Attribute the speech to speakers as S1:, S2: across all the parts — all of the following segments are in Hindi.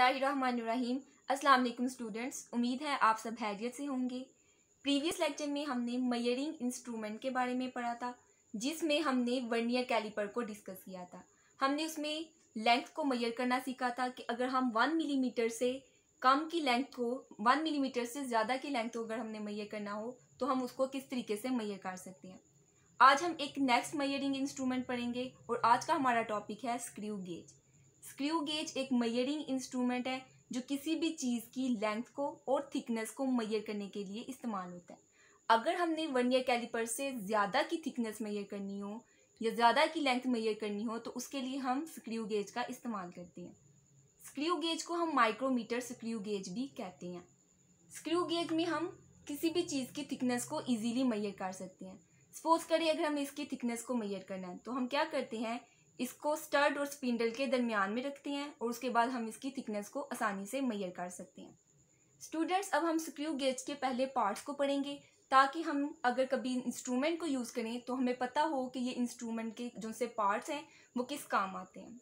S1: बिस्मिल्लाहिर्रहमानिर्रहीम अस्सलाम वालेकुम स्टूडेंट्स उम्मीद है आप सब हैरियत से होंगे प्रीवियस लेक्चर में हमने मयरिंग इंस्ट्रूमेंट के बारे में पढ़ा था जिसमें हमने वर्नियर कैलिपर को डिस्कस किया था हमने उसमें लेंथ को मैयर करना सीखा था कि अगर हम वन मिलीमीटर से कम की लेंथ को वन मिलीमीटर से ज़्यादा की लेंथ को अगर हमने मैयर करना हो तो हम उसको किस तरीके से मैयर कर सकते हैं आज हम एक नेक्स्ट मैयरिंग इंस्ट्रूमेंट पढ़ेंगे और आज का हमारा टॉपिक है स्क्रू गेज स्क्रू गेज एक मयरिंग इंस्ट्रूमेंट है जो किसी भी चीज़ की लेंथ को और थिकनेस को मैयर करने के लिए इस्तेमाल होता है अगर हमने वन ईयर कैलिपर से ज़्यादा की थिकनेस मयर करनी हो या ज़्यादा की लेंथ मैयर करनी हो तो उसके लिए हम स्क्रू गेज का इस्तेमाल करते हैं स्क्रू गेज को हम माइक्रोमीटर स्क्रू गेज भी कहते हैं स्क्रू गेज में हम किसी भी चीज़ की थिकनेस को इजीली मैयर कर सकते हैं सपोज करें अगर हमें इसकी थिकनेस को मैयर करना है तो हम क्या करते हैं इसको स्टर्ड और स्पिंडल के दरमियान में रखते हैं और उसके बाद हम इसकी थिकनेस को आसानी से मैयर कर सकते हैं स्टूडेंट्स अब हम स्क्रू गेज के पहले पार्ट्स को पढ़ेंगे ताकि हम अगर कभी इंस्ट्रूमेंट को यूज़ करें तो हमें पता हो कि ये इंस्ट्रूमेंट के जो से पार्ट्स हैं वो किस काम आते हैं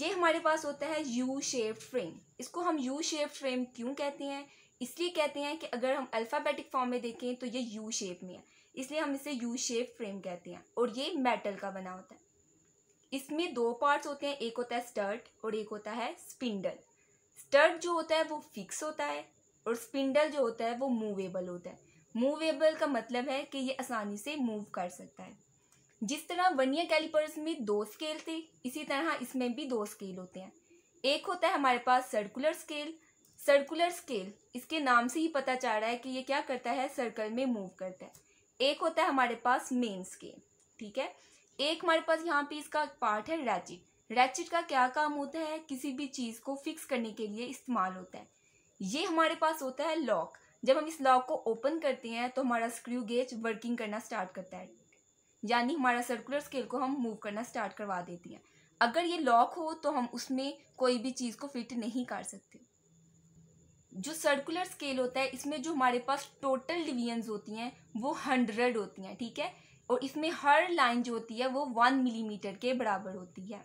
S1: ये हमारे पास होता है यू शेप फ्रेम इसको हम यू शेप फ्रेम क्यों कहते हैं इसलिए कहते हैं कि अगर हम अल्फ़ाबेटिक फॉर्म में देखें तो ये यू शेप में है इसलिए हम इसे यू शेप फ्रेम कहते हैं और ये मेटल का बना होता है इसमें दो पार्ट्स होते हैं एक होता है स्टर्ट और एक होता है स्पिंडल स्टर्ट जो होता है वो फिक्स होता है और स्पिंडल जो होता है वो मूवेबल होता है मूवेबल का मतलब है कि ये आसानी से मूव कर सकता है जिस तरह वर्नियर कैलिपर्स में दो स्केल थे इसी तरह इसमें भी दो स्केल होते हैं एक होता है हमारे पास सर्कुलर स्केल सर्कुलर स्केल इसके नाम से ही पता चल रहा है कि ये क्या करता है सर्कल में मूव करता है एक होता है हमारे पास मेन स्केल ठीक है एक हमारे पास यहाँ पे इसका पार्ट है रैचिट रैचिट का क्या काम होता है किसी भी चीज़ को फिक्स करने के लिए इस्तेमाल होता है ये हमारे पास होता है लॉक जब हम इस लॉक को ओपन करते हैं तो हमारा स्क्रू गेज वर्किंग करना स्टार्ट करता है यानी हमारा सर्कुलर स्केल को हम मूव करना स्टार्ट करवा देती हैं अगर ये लॉक हो तो हम उसमें कोई भी चीज़ को फिट नहीं कर सकते जो सर्कुलर स्केल होता है इसमें जो हमारे पास टोटल डिवीजन होती हैं वो हंड्रेड होती हैं ठीक है और इसमें हर लाइन जो होती है वो वन मिलीमीटर के बराबर होती है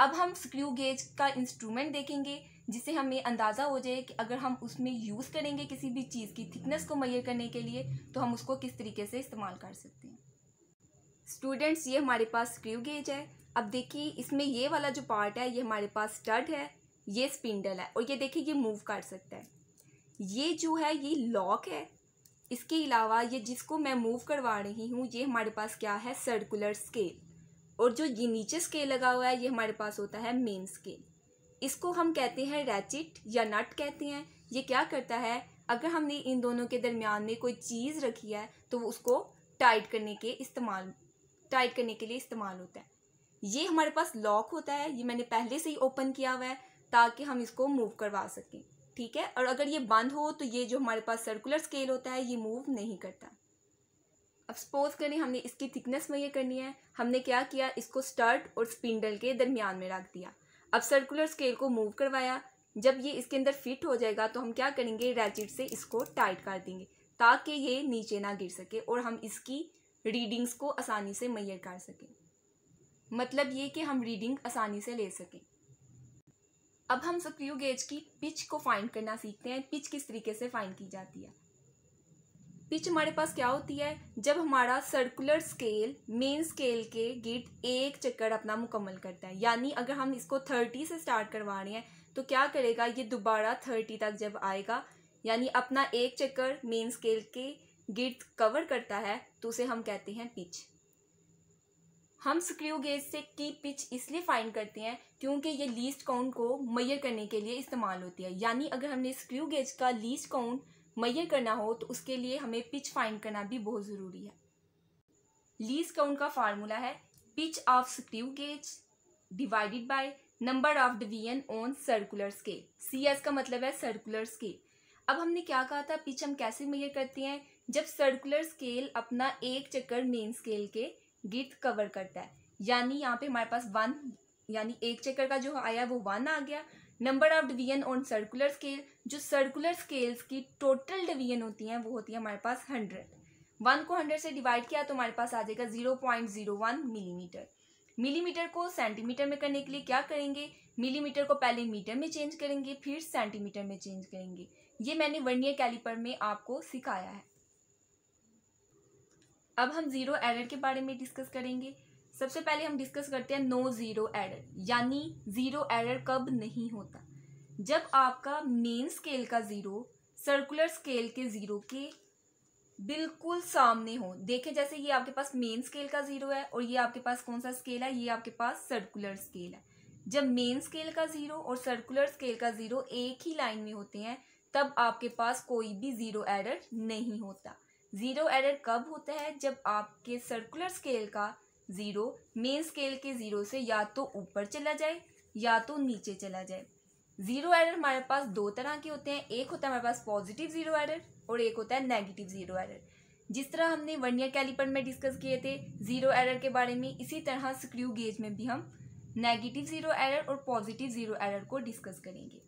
S1: अब हम स्क्रू गेज का इंस्ट्रूमेंट देखेंगे जिससे हमें अंदाज़ा हो जाए कि अगर हम उसमें यूज़ करेंगे किसी भी चीज़ की थिकनेस को मैयर करने के लिए तो हम उसको किस तरीके से इस्तेमाल कर सकते हैं स्टूडेंट्स ये हमारे पास स्क्रू गेज है अब देखिए इसमें ये वाला जो पार्ट है ये हमारे पास स्टड है ये स्पिंडल है और ये देखिए ये मूव कर सकता है ये जो है ये लॉक है इसके अलावा ये जिसको मैं मूव करवा रही हूँ ये हमारे पास क्या है सर्कुलर स्केल और जो ये नीचे स्केल लगा हुआ है ये हमारे पास होता है मेन स्केल इसको हम कहते हैं रैचिट या नट कहते हैं ये क्या करता है अगर हमने इन दोनों के दरमियान में कोई चीज़ रखी है तो उसको टाइट करने के इस्तेमाल टाइट करने के लिए इस्तेमाल होता है ये हमारे पास लॉक होता है ये मैंने पहले से ही ओपन किया हुआ है ताकि हम इसको मूव करवा सकें ठीक है और अगर ये बंद हो तो ये जो हमारे पास सर्कुलर स्केल होता है ये मूव नहीं करता अब सपोज करें हमने इसकी थिकनेस में ये करनी है हमने क्या किया इसको स्टर्ट और स्पिंडल के दरमियान में रख दिया अब सर्कुलर स्केल को मूव करवाया जब ये इसके अंदर फिट हो जाएगा तो हम क्या करेंगे रैचिट से इसको टाइट कर देंगे ताकि ये नीचे ना गिर सके और हम इसकी रीडिंग्स को आसानी से मैयर कर सकें मतलब ये कि हम रीडिंग आसानी से ले सकें अब हम स्क्रू गेज की पिच को फाइंड करना सीखते हैं पिच किस तरीके से फाइंड की जाती है पिच हमारे पास क्या होती है जब हमारा सर्कुलर स्केल मेन स्केल के गिट एक चक्कर अपना मुकम्मल करता है यानी अगर हम इसको थर्टी से स्टार्ट करवा रहे हैं तो क्या करेगा ये दोबारा थर्टी तक जब आएगा यानी अपना एक चक्कर मेन स्केल के गिट कवर करता है तो उसे हम कहते हैं पिच हम स्क्रू गेज से की पिच इसलिए फाइंड करते हैं क्योंकि ये लीस्ट काउंट को मैयर करने के लिए इस्तेमाल होती है यानी अगर हमने स्क्रू गेज का लीस्ट काउंट मैयर करना हो तो उसके लिए हमें पिच फाइंड करना भी बहुत ज़रूरी है लीस्ट काउंट का फार्मूला है pitch of screw gauge divided by number of division on circular scale C S का मतलब है सर्कुलर स्केल अब हमने क्या कहा था पिच हम कैसे मैयर करते हैं जब सर्कुलर स्केल अपना एक चक्कर मेन स्केल के गीत कवर करता है यानी यहाँ पे हमारे पास वन यानी एक चक्कर का जो आया वो वन आ गया number of division on circular scale जो सर्कुलर स्केल्स की टोटल डिवीजन होती हैं वो होती है हमारे पास हंड्रेड वन को हंड्रेड से डिवाइड किया तो हमारे पास आ जाएगा zero point zero one millimetre millimetre को सेंटीमीटर में करने के लिए क्या करेंगे मिलीमीटर को पहले मीटर में चेंज करेंगे फिर सेंटीमीटर में चेंज करेंगे ये मैंने वर्नियर कैलिपर में आपको सिखाया है अब हम ज़ीरो एडर के बारे में डिस्कस करेंगे सबसे पहले हम डिस्कस करते हैं नो ज़ीरो एडर यानी ज़ीरो एडर कब नहीं होता जब आपका मेन स्केल का ज़ीरो सर्कुलर स्केल के ज़ीरो के बिल्कुल सामने हो देखें जैसे ये आपके पास मेन स्केल का ज़ीरो है और ये आपके पास कौन सा स्केल है ये आपके पास सर्कुलर स्केल है जब मेन स्केल का ज़ीरो और सर्कुलर स्केल का ज़ीरो एक ही लाइन में होते हैं तब आपके पास कोई भी ज़ीरो एरर नहीं होता ज़ीरो एरर कब होता है जब आपके सर्कुलर स्केल का ज़ीरो मेन स्केल के ज़ीरो से या तो ऊपर चला जाए या तो नीचे चला जाए ज़ीरो एरर हमारे पास दो तरह के होते हैं एक होता है हमारे पास पॉजिटिव ज़ीरो एरर और एक होता है नेगेटिव ज़ीरो एरर जिस तरह हमने वनियर कैलिपर में डिस्कस किए थे ज़ीरो एरर के बारे में इसी तरह स्क्रू गेज में भी हम नेगेटिव ज़ीरो एरर और पॉजिटिव ज़ीरो एरर को डिस्कस करेंगे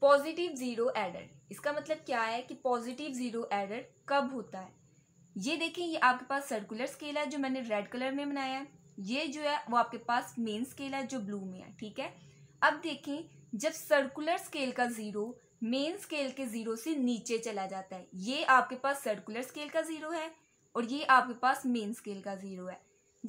S1: पॉजिटिव ज़ीरो एरर इसका मतलब क्या है कि पॉजिटिव ज़ीरो एरर कब होता है ये देखें ये आपके पास सर्कुलर स्केल है जो मैंने रेड कलर में बनाया है ये जो है वो आपके पास मेन स्केल है जो ब्लू में है ठीक है अब देखें जब सर्कुलर स्केल का ज़ीरो मेन स्केल के ज़ीरो से नीचे चला जाता है ये आपके पास सर्कुलर स्केल का ज़ीरो है और ये आपके पास मेन स्केल का ज़ीरो है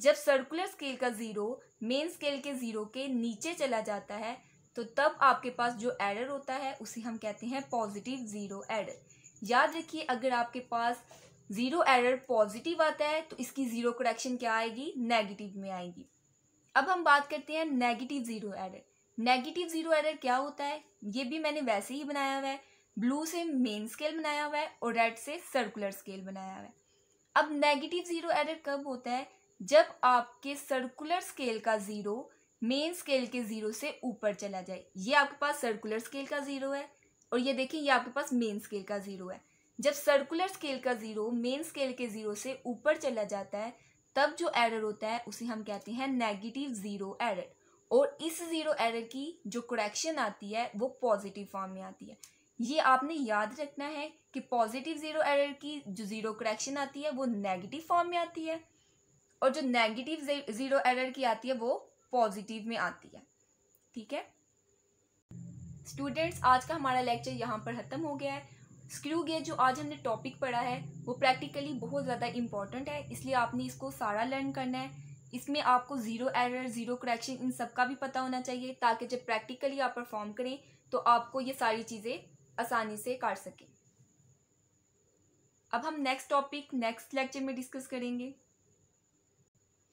S1: जब सर्कुलर स्केल का ज़ीरो मेन स्केल के ज़ीरो के नीचे चला जाता है तो तब आपके पास जो एरर होता है उसे हम कहते हैं पॉजिटिव ज़ीरो एरर याद रखिए अगर आपके पास जीरो एरर पॉजिटिव आता है तो इसकी जीरो करेक्शन क्या आएगी नेगेटिव में आएगी अब हम बात करते हैं negative zero error negative zero error क्या होता है ये भी मैंने वैसे ही बनाया हुआ है ब्लू से मेन स्केल बनाया हुआ है और रेड से सर्कुलर स्केल बनाया हुआ है अब नेगेटिव जीरो एरर कब होता है जब आपके सर्कुलर स्केल का जीरो मेन स्केल के जीरो से ऊपर चला जाए ये आपके पास सर्कुलर स्केल का जीरो है और ये देखिए ये आपके पास मेन स्केल का जीरो है जब सर्कुलर स्केल का ज़ीरो मेन स्केल के ज़ीरो से ऊपर चला जाता है तब जो एरर होता है उसे हम कहते हैं नेगेटिव ज़ीरो एरर और इस ज़ीरो एरर की जो करेक्शन आती है वो पॉजिटिव फॉर्म में आती है ये आपने याद रखना है कि पॉजिटिव ज़ीरो एरर की जो ज़ीरो करेक्शन आती है वो नेगेटिव फॉर्म में आती है और जो नेगेटिव ज़ीरो एरर की आती है वो पॉजिटिव में आती है ठीक है स्टूडेंट्स आज का हमारा लेक्चर यहाँ पर ख़त्म हो गया है स्क्रू गेज जो आज हमने टॉपिक पढ़ा है वो प्रैक्टिकली बहुत ज़्यादा इंपॉर्टेंट है इसलिए आपने इसको सारा लर्न करना है इसमें आपको ज़ीरो एरर ज़ीरो करेक्शन इन सब का भी पता होना चाहिए ताकि जब प्रैक्टिकली आप परफॉर्म करें तो आपको ये सारी चीज़ें आसानी से काट सकें अब हम नेक्स्ट टॉपिक नेक्स्ट लेक्चर में डिस्कस करेंगे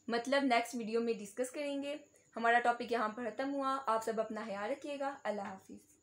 S1: मतलब नेक्स्ट वीडियो में डिस्कस करेंगे हमारा टॉपिक यहाँ पर ख़त्म हुआ आप सब अपना ख्याल रखिएगा अल्लाह हाफिज़